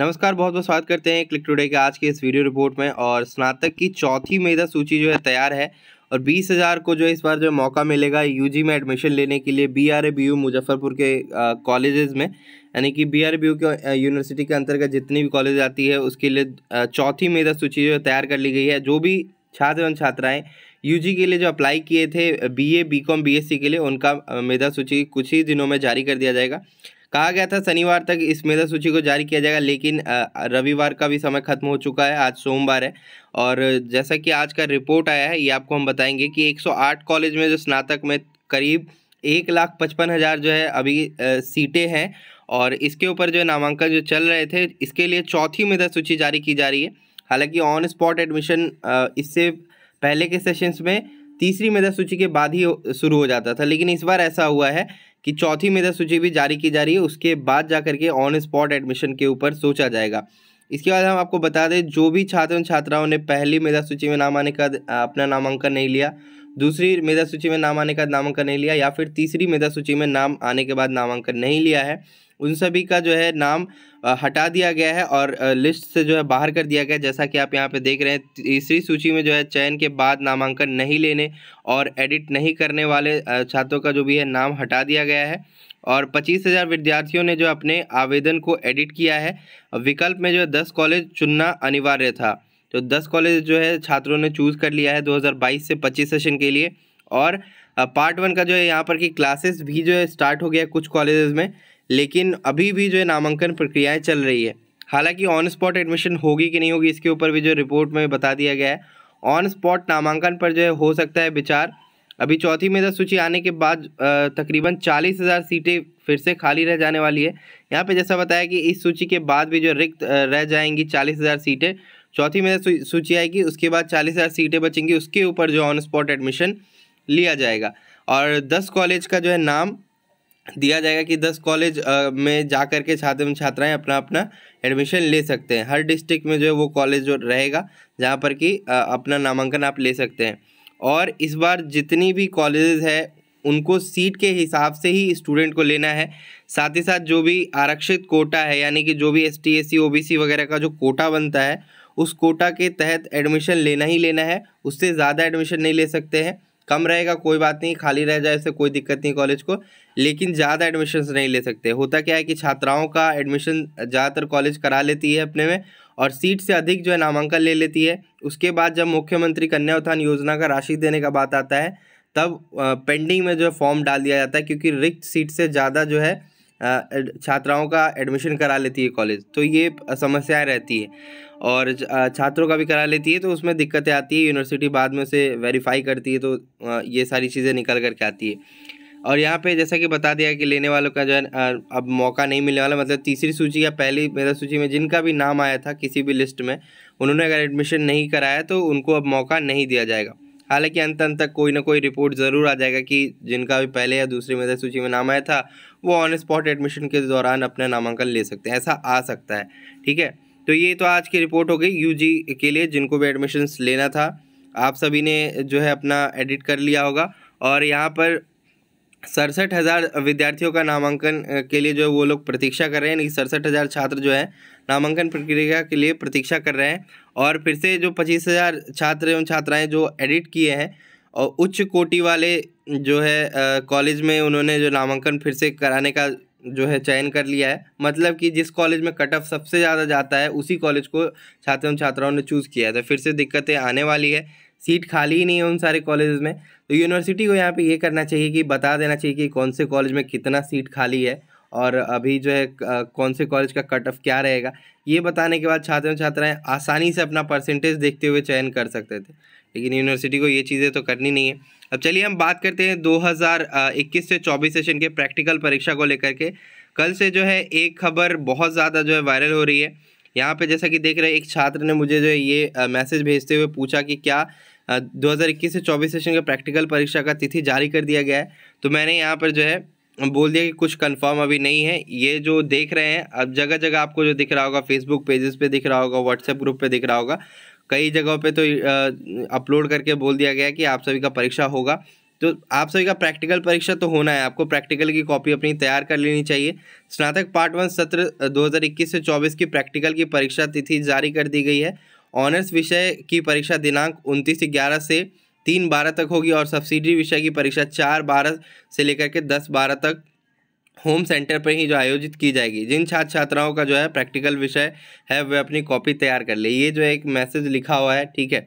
नमस्कार बहुत बहुत स्वागत करते हैं क्लिक टुडे के आज के इस वीडियो रिपोर्ट में और स्नातक की चौथी मेधा सूची जो है तैयार है और बीस हज़ार को जो इस बार जो मौका मिलेगा यूजी में एडमिशन लेने के लिए B R A B U Muzaffarpur के कॉलेजेस में यानी कि बी आर बी यू के यूनिवर्सिटी के अंतर्गत जितनी भी कॉलेज आती है उसके लिए चौथी मेधा सूची जो है तैयार कर ली गई है जो भी छात्र एवं छात्राएँ यू के लिए जो अप्लाई किए थे बी ए बीएससी के लिए उनका मेधा सूची कुछ ही दिनों में जारी कर दिया जाएगा कहा गया था शनिवार तक इस मेधा सूची को जारी किया जाएगा लेकिन रविवार का भी समय खत्म हो चुका है आज सोमवार है और जैसा कि आज का रिपोर्ट आया है ये आपको हम बताएंगे कि 108 कॉलेज में जो स्नातक में करीब एक लाख पचपन हज़ार जो है अभी सीटें हैं और इसके ऊपर जो नामांकन जो चल रहे थे इसके लिए चौथी मेधा सूची जारी की जा रही है हालांकि ऑन स्पॉट एडमिशन इससे पहले के सेशंस में तीसरी मेधा सूची के बाद ही शुरू हो जाता था लेकिन इस बार ऐसा हुआ है कि चौथी मेधा सूची भी जारी की जा रही है उसके बाद जा करके ऑन स्पॉट एडमिशन के ऊपर सोचा जाएगा इसके बाद हम आपको बता दें जो भी छात्र एवं छात्राओं ने पहली मेधा सूची में नाम आने का अपना नामांकन नहीं लिया दूसरी मेधा सूची में नाम आने का नामांकन नहीं लिया या फिर तीसरी मेधा सूची में नाम आने के बाद नामांकन नहीं लिया है उन सभी का जो है नाम हटा दिया गया है और लिस्ट से जो है बाहर कर दिया गया है जैसा कि आप यहाँ पे देख रहे हैं तीसरी सूची में जो है चयन के बाद नामांकन नहीं लेने और एडिट नहीं करने वाले छात्रों का जो भी है नाम हटा दिया गया है और पच्चीस हज़ार विद्यार्थियों ने जो अपने आवेदन को एडिट किया है विकल्प में जो है दस कॉलेज चुनना अनिवार्य था तो दस कॉलेज जो है छात्रों ने चूज़ कर लिया है 2022 से 25 सेशन के लिए और पार्ट वन का जो है यहाँ पर की क्लासेस भी जो है स्टार्ट हो गया कुछ कॉलेजेस में लेकिन अभी भी जो है नामांकन प्रक्रियाएँ चल रही है हालांकि ऑन स्पॉट एडमिशन होगी कि नहीं होगी इसके ऊपर भी जो रिपोर्ट में बता दिया गया है ऑन स्पॉट नामांकन पर जो है हो सकता है विचार अभी चौथी मेधा सूची आने के बाद तकरीबन चालीस हज़ार सीटें फिर से खाली रह जाने वाली है यहाँ पे जैसा बताया कि इस सूची के बाद भी जो रिक्त रह जाएंगी चालीस हज़ार सीटें चौथी मेधा सूची आएगी उसके बाद चालीस हज़ार सीटें बचेंगी उसके ऊपर जो ऑन स्पॉट एडमिशन लिया जाएगा और दस कॉलेज का जो है नाम दिया जाएगा कि दस कॉलेज में जा कर के छात्र छात्राएं अपना अपना एडमिशन ले सकते हैं हर डिस्ट्रिक्ट में जो है वो कॉलेज जो रहेगा जहाँ पर कि अपना नामांकन आप ले सकते हैं और इस बार जितनी भी कॉलेजेस है उनको सीट के हिसाब से ही स्टूडेंट को लेना है साथ ही साथ जो भी आरक्षित कोटा है यानी कि जो भी S T S C O B C वगैरह का जो कोटा बनता है उस कोटा के तहत एडमिशन लेना ही लेना है उससे ज़्यादा एडमिशन नहीं ले सकते हैं कम रहेगा कोई बात नहीं खाली रह जाए इससे कोई दिक्कत नहीं कॉलेज को लेकिन ज़्यादा एडमिशन्स नहीं ले सकते होता क्या है कि छात्राओं का एडमिशन ज़्यादातर कॉलेज करा लेती है अपने में और सीट से अधिक जो है नामांकन ले लेती है उसके बाद जब मुख्यमंत्री कन्या उत्थान योजना का राशि देने का बात आता है तब पेंडिंग में जो है फॉर्म डाल दिया जाता है क्योंकि रिक्त सीट से ज़्यादा जो है छात्राओं का एडमिशन करा लेती है कॉलेज तो ये समस्याएं रहती है और छात्रों का भी करा लेती है तो उसमें दिक्कतें आती है यूनिवर्सिटी बाद में उसे वेरीफाई करती है तो ये सारी चीज़ें निकल करके आती है और यहाँ पे जैसा कि बता दिया कि लेने वालों का जो है अब मौका नहीं मिलने वाला मतलब तीसरी सूची या पहली मेरा सूची में जिनका भी नाम आया था किसी भी लिस्ट में उन्होंने अगर एडमिशन नहीं कराया तो उनको अब मौका नहीं दिया जाएगा हालांकि अंत अंत तक कोई ना कोई रिपोर्ट ज़रूर आ जाएगा कि जिनका भी पहले या दूसरी मेधा सूची में नाम आया था वो ऑन स्पॉट एडमिशन के दौरान अपना नामांकन ले सकते हैं ऐसा आ सकता है ठीक है तो ये तो आज की रिपोर्ट हो गई यू के लिए जिनको भी एडमिशन्स लेना था आप सभी ने जो है अपना एडिट कर लिया होगा और यहाँ पर सड़सठ हज़ार विद्यार्थियों का नामांकन के लिए जो है वो लोग प्रतीक्षा कर रहे हैं यानी कि सड़सठ हज़ार छात्र जो है नामांकन प्रक्रिया के लिए प्रतीक्षा कर रहे हैं और फिर से जो पच्चीस हज़ार छात्र एवं छात्राएं जो एडिट किए हैं और उच्च कोटि वाले जो है कॉलेज में उन्होंने जो नामांकन फिर से कराने का जो है चयन कर लिया है मतलब कि जिस कॉलेज में कट ऑफ सबसे ज़्यादा जाता है उसी कॉलेज को छात्र एवं छात्राओं ने चूज़ किया है तो फिर से दिक्कतें आने वाली है सीट खाली ही नहीं है उन सारे कॉलेज में तो यूनिवर्सिटी को यहाँ पे ये करना चाहिए कि बता देना चाहिए कि कौन से कॉलेज में कितना सीट खाली है और अभी जो है कौन से कॉलेज का कट ऑफ क्या रहेगा ये बताने के बाद छात्र छात्राएँ आसानी से अपना परसेंटेज देखते हुए चयन कर सकते थे लेकिन यूनिवर्सिटी को ये चीज़ें तो करनी नहीं है अब चलिए हम बात करते हैं 2021 से 24 सेशन के प्रैक्टिकल परीक्षा को लेकर के कल से जो है एक खबर बहुत ज़्यादा जो है वायरल हो रही है यहाँ पे जैसा कि देख रहे हैं एक छात्र ने मुझे जो है ये मैसेज भेजते हुए पूछा कि क्या 2021 से 24 सेशन के प्रैक्टिकल परीक्षा का तिथि जारी कर दिया गया है तो मैंने यहाँ पर जो है बोल दिया कि कुछ कंफर्म अभी नहीं है ये जो देख रहे हैं अब जगह जगह आपको जो दिख रहा होगा फेसबुक पेजेस पे दिख रहा होगा व्हाट्सएप ग्रुप पे दिख रहा होगा कई जगहों पे तो अपलोड करके बोल दिया गया कि आप सभी का परीक्षा होगा तो आप सभी का प्रैक्टिकल परीक्षा तो होना है आपको प्रैक्टिकल की कॉपी अपनी तैयार कर लेनी चाहिए स्नातक पार्ट वन सत्र 2021 से 24 की प्रैक्टिकल की परीक्षा तिथि जारी कर दी गई है ऑनर्स विषय की परीक्षा दिनांक उनतीस ग्यारह से तीन बारह तक होगी और सब्सिडी विषय की परीक्षा चार बारह से लेकर के दस बारह तक होम सेंटर पर ही जो आयोजित की जाएगी जिन छात्र छात्राओं का जो है प्रैक्टिकल विषय है वह अपनी कॉपी तैयार कर ले ये जो एक मैसेज लिखा हुआ है ठीक है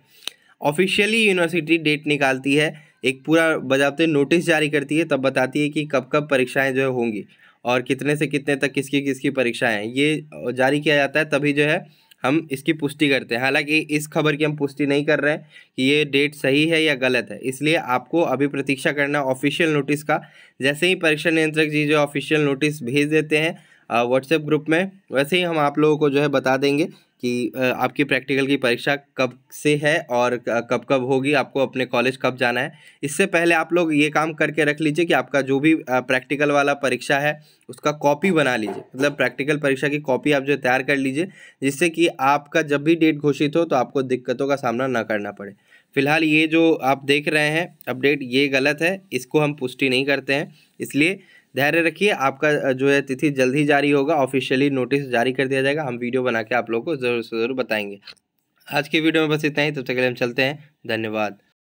ऑफिशियली यूनिवर्सिटी डेट निकालती है एक पूरा बजाते नोटिस जारी करती है तब बताती है कि कब कब परीक्षाएं जो है होंगी और कितने से कितने तक किसकी किसकी परीक्षाएं हैं ये जारी किया जाता है तभी जो है हम इसकी पुष्टि करते हैं हालांकि इस खबर की हम पुष्टि नहीं कर रहे हैं कि ये डेट सही है या गलत है इसलिए आपको अभी प्रतीक्षा करना ऑफिशियल नोटिस का जैसे ही परीक्षा नियंत्रक जी जो ऑफिशियल नोटिस भेज देते हैं व्हाट्सएप ग्रुप में वैसे ही हम आप लोगों को जो है बता देंगे कि आपकी प्रैक्टिकल की परीक्षा कब से है और कब कब होगी आपको अपने कॉलेज कब जाना है इससे पहले आप लोग ये काम करके रख लीजिए कि आपका जो भी प्रैक्टिकल वाला परीक्षा है उसका कॉपी बना लीजिए मतलब प्रैक्टिकल परीक्षा की कॉपी आप जो तैयार कर लीजिए जिससे कि आपका जब भी डेट घोषित हो तो आपको दिक्कतों का सामना ना करना पड़े फिलहाल ये जो आप देख रहे हैं अपडेट ये गलत है इसको हम पुष्टि नहीं करते हैं इसलिए धैर्य रखिए आपका जो है तिथि जल्द ही जारी होगा ऑफिशियली नोटिस जारी कर दिया जाएगा हम वीडियो बना के आप लोग को ज़रूर से ज़रूर बताएंगे आज की वीडियो में बस इतना ही तब तक के लिए हम चलते हैं धन्यवाद